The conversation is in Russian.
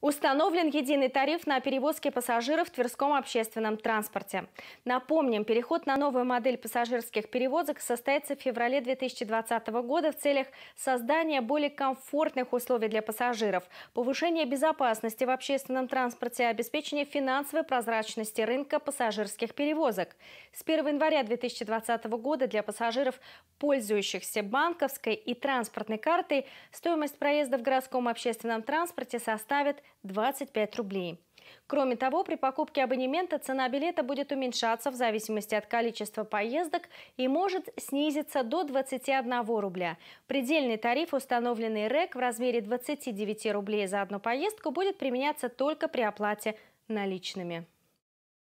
Установлен единый тариф на перевозки пассажиров в Тверском общественном транспорте. Напомним, переход на новую модель пассажирских перевозок состоится в феврале 2020 года в целях создания более комфортных условий для пассажиров, повышения безопасности в общественном транспорте, и обеспечения финансовой прозрачности рынка пассажирских перевозок. С 1 января 2020 года для пассажиров, пользующихся банковской и транспортной картой, стоимость проезда в городском общественном транспорте составит 25 рублей. Кроме того, при покупке абонемента цена билета будет уменьшаться в зависимости от количества поездок и может снизиться до 21 рубля. Предельный тариф, установленный РЭК в размере 29 рублей за одну поездку, будет применяться только при оплате наличными.